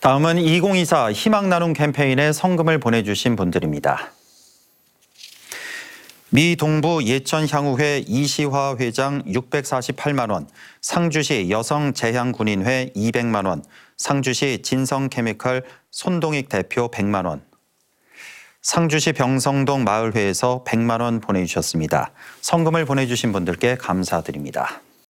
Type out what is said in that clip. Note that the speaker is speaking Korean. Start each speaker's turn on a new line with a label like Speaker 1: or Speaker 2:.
Speaker 1: 다음은 2024 희망 나눔 캠페인에 성금을 보내주신 분들입니다. 미 동부 예천향후회 이시화 회장 648만 원, 상주시 여성 재향군인회 200만 원, 상주시 진성케미컬 손동익 대표 100만 원, 상주시 병성동 마을회에서 100만 원 보내주셨습니다. 성금을 보내주신 분들께 감사드립니다.